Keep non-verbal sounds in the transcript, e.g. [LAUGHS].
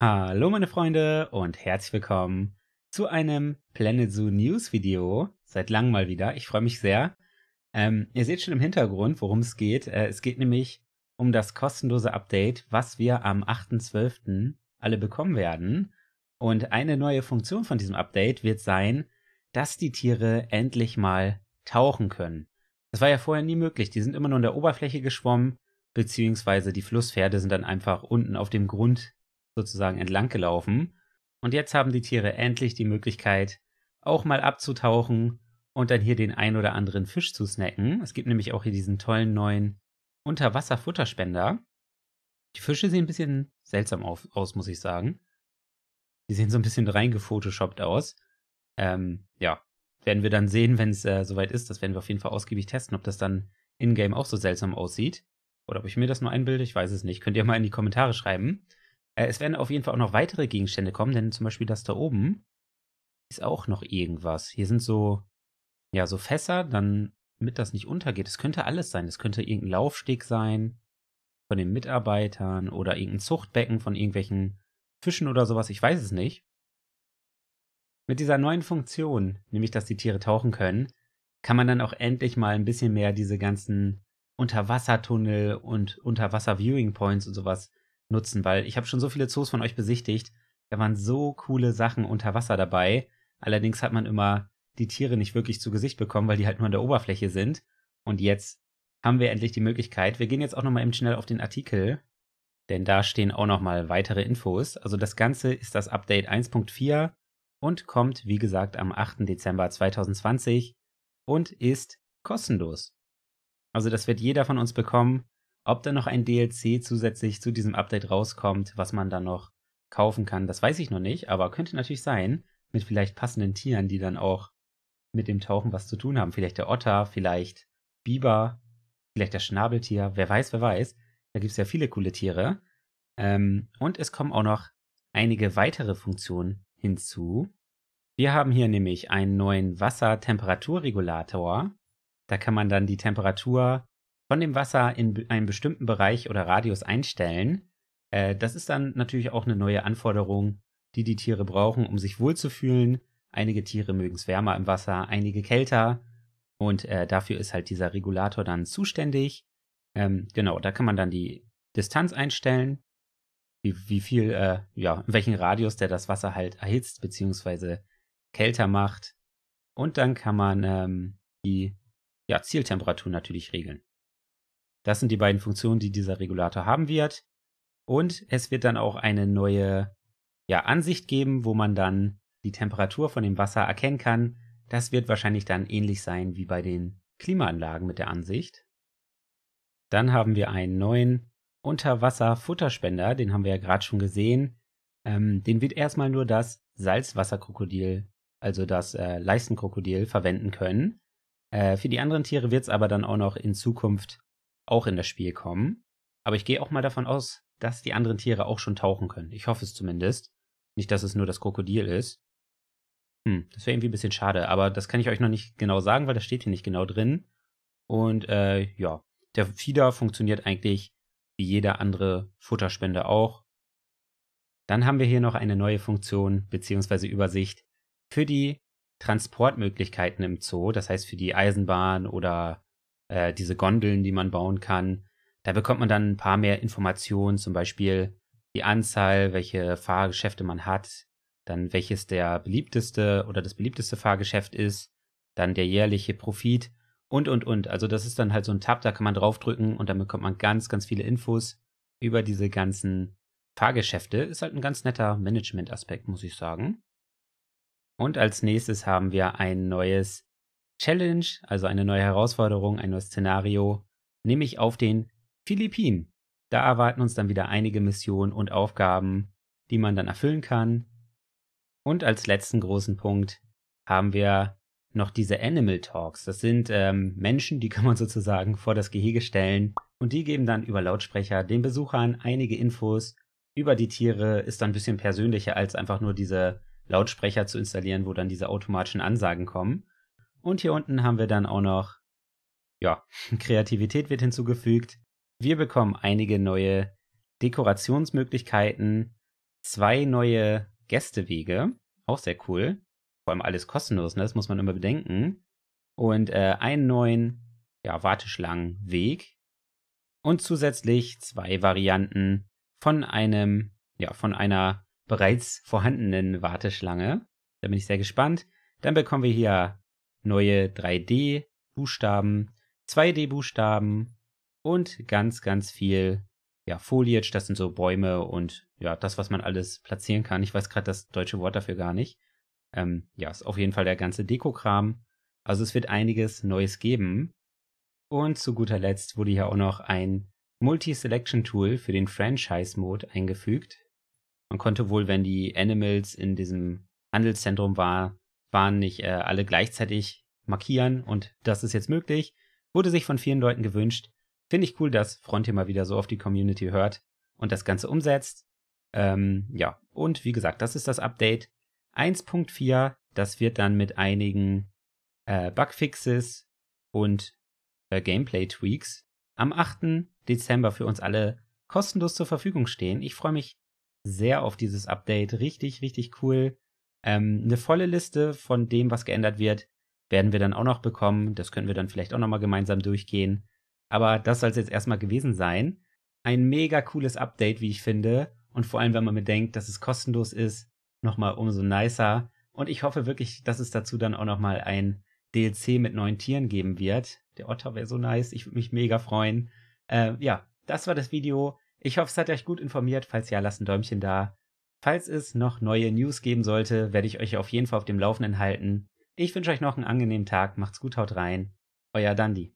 Hallo meine Freunde und herzlich willkommen zu einem Planet Zoo News Video. Seit langem mal wieder. Ich freue mich sehr. Ähm, ihr seht schon im Hintergrund, worum es geht. Äh, es geht nämlich um das kostenlose Update, was wir am 8.12. alle bekommen werden. Und eine neue Funktion von diesem Update wird sein, dass die Tiere endlich mal tauchen können. Das war ja vorher nie möglich. Die sind immer nur in der Oberfläche geschwommen, beziehungsweise die Flusspferde sind dann einfach unten auf dem Grund sozusagen entlang gelaufen. Und jetzt haben die Tiere endlich die Möglichkeit, auch mal abzutauchen und dann hier den ein oder anderen Fisch zu snacken. Es gibt nämlich auch hier diesen tollen neuen Unterwasserfutterspender. Die Fische sehen ein bisschen seltsam auf, aus, muss ich sagen. Die sehen so ein bisschen reingefotoshoppt aus. Ähm, ja, werden wir dann sehen, wenn es äh, soweit ist. Das werden wir auf jeden Fall ausgiebig testen, ob das dann in-game auch so seltsam aussieht. Oder ob ich mir das nur einbilde, ich weiß es nicht. Könnt ihr mal in die Kommentare schreiben. Äh, es werden auf jeden Fall auch noch weitere Gegenstände kommen, denn zum Beispiel das da oben ist auch noch irgendwas. Hier sind so, ja, so Fässer, dann, damit das nicht untergeht. Es könnte alles sein. Es könnte irgendein Laufsteg sein von den Mitarbeitern oder irgendein Zuchtbecken von irgendwelchen Fischen oder sowas. Ich weiß es nicht. Mit dieser neuen Funktion, nämlich dass die Tiere tauchen können, kann man dann auch endlich mal ein bisschen mehr diese ganzen Unterwassertunnel und Unterwasser-Viewing-Points und sowas nutzen, weil ich habe schon so viele Zoos von euch besichtigt. Da waren so coole Sachen unter Wasser dabei. Allerdings hat man immer die Tiere nicht wirklich zu Gesicht bekommen, weil die halt nur an der Oberfläche sind. Und jetzt haben wir endlich die Möglichkeit. Wir gehen jetzt auch nochmal eben schnell auf den Artikel, denn da stehen auch nochmal weitere Infos. Also das Ganze ist das Update 1.4 und kommt, wie gesagt, am 8. Dezember 2020 und ist kostenlos. Also das wird jeder von uns bekommen. Ob da noch ein DLC zusätzlich zu diesem Update rauskommt, was man dann noch kaufen kann, das weiß ich noch nicht, aber könnte natürlich sein, mit vielleicht passenden Tieren, die dann auch mit dem Tauchen was zu tun haben. Vielleicht der Otter, vielleicht Biber, vielleicht das Schnabeltier, wer weiß, wer weiß. Da gibt es ja viele coole Tiere. Ähm, und es kommen auch noch einige weitere Funktionen hinzu. Wir haben hier nämlich einen neuen Wassertemperaturregulator. Da kann man dann die Temperatur von dem Wasser in einen bestimmten Bereich oder Radius einstellen. Äh, das ist dann natürlich auch eine neue Anforderung, die die Tiere brauchen, um sich wohlzufühlen. Einige Tiere mögen es wärmer im Wasser, einige kälter. Und äh, dafür ist halt dieser Regulator dann zuständig. Ähm, genau, da kann man dann die Distanz einstellen, wie, wie viel, äh, ja, in welchen Radius der das Wasser halt erhitzt bzw. kälter macht. Und dann kann man ähm, die ja, Zieltemperatur natürlich regeln. Das sind die beiden Funktionen, die dieser Regulator haben wird. Und es wird dann auch eine neue ja, Ansicht geben, wo man dann die Temperatur von dem Wasser erkennen kann. Das wird wahrscheinlich dann ähnlich sein wie bei den Klimaanlagen mit der Ansicht. Dann haben wir einen neuen Unterwasser-Futterspender, den haben wir ja gerade schon gesehen. Ähm, den wird erstmal nur das Salzwasserkrokodil, also das äh, Leistenkrokodil, verwenden können. Äh, für die anderen Tiere wird es aber dann auch noch in Zukunft auch in das Spiel kommen. Aber ich gehe auch mal davon aus, dass die anderen Tiere auch schon tauchen können. Ich hoffe es zumindest. Nicht, dass es nur das Krokodil ist. Hm, das wäre irgendwie ein bisschen schade, aber das kann ich euch noch nicht genau sagen, weil das steht hier nicht genau drin. Und äh, ja, der Fieder funktioniert eigentlich wie jeder andere Futterspende auch. Dann haben wir hier noch eine neue Funktion bzw. Übersicht für die Transportmöglichkeiten im Zoo, das heißt für die Eisenbahn oder äh, diese Gondeln, die man bauen kann. Da bekommt man dann ein paar mehr Informationen, zum Beispiel die Anzahl, welche Fahrgeschäfte man hat, dann welches der beliebteste oder das beliebteste Fahrgeschäft ist, dann der jährliche Profit und, und, und. Also das ist dann halt so ein Tab, da kann man draufdrücken und dann bekommt man ganz, ganz viele Infos über diese ganzen Fahrgeschäfte. Ist halt ein ganz netter Management-Aspekt, muss ich sagen. Und als nächstes haben wir ein neues Challenge, also eine neue Herausforderung, ein neues Szenario, nämlich auf den Philippinen. Da erwarten uns dann wieder einige Missionen und Aufgaben, die man dann erfüllen kann. Und als letzten großen Punkt haben wir noch diese Animal Talks. Das sind ähm, Menschen, die kann man [LAUGHS] sozusagen vor das Gehege stellen und die geben dann über Lautsprecher den Besuchern einige Infos über die Tiere. Ist dann ein bisschen persönlicher als einfach nur diese Lautsprecher zu installieren, wo dann diese automatischen Ansagen kommen. Und hier unten haben wir dann auch noch, ja, [LAUGHS] Kreativität wird hinzugefügt. Wir bekommen einige neue Dekorationsmöglichkeiten, zwei neue Gästewege, auch sehr cool. Vor allem alles kostenlos, ne? das muss man immer bedenken. Und äh, einen neuen ja, Warteschlangenweg. Und zusätzlich zwei Varianten von einem, ja, von einer bereits vorhandenen Warteschlange. Da bin ich sehr gespannt. Dann bekommen wir hier neue 3D-Buchstaben, 2D-Buchstaben und ganz, ganz viel ja, Foliage, das sind so Bäume und ja, das, was man alles platzieren kann. Ich weiß gerade das deutsche Wort dafür gar nicht. Ähm, ja, ist auf jeden Fall der ganze Dekokram. Also es wird einiges Neues geben. Und zu guter Letzt wurde hier auch noch ein Multi-Selection-Tool für den Franchise-Mode eingefügt. Man konnte wohl, wenn die Animals in diesem Handelszentrum waren, waren nicht äh, alle gleichzeitig markieren und das ist jetzt möglich. Wurde sich von vielen Leuten gewünscht. Finde ich cool, dass Frontier mal wieder so auf die Community hört und das Ganze umsetzt. Ähm, ja, und wie gesagt, das ist das Update 1.4. Das wird dann mit einigen äh, Bugfixes und äh, Gameplay-Tweaks am 8. Dezember für uns alle kostenlos zur Verfügung stehen. Ich freue mich sehr auf dieses Update. Richtig, richtig cool. Ähm, eine volle Liste von dem, was geändert wird, werden wir dann auch noch bekommen. Das können wir dann vielleicht auch nochmal gemeinsam durchgehen. Aber das soll es jetzt erstmal gewesen sein. Ein mega cooles Update, wie ich finde. Und vor allem, wenn man bedenkt, dass es kostenlos ist, nochmal umso nicer. Und ich hoffe wirklich, dass es dazu dann auch nochmal ein DLC mit neuen Tieren geben wird. Der Otter wäre so nice. Ich würde mich mega freuen. Äh, ja, das war das Video. Ich hoffe, es hat euch gut informiert. Falls ja, lasst ein Däumchen da. Falls es noch neue News geben sollte, werde ich euch auf jeden Fall auf dem Laufenden halten. Ich wünsche euch noch einen angenehmen Tag, macht's gut, haut rein. Euer Dandy.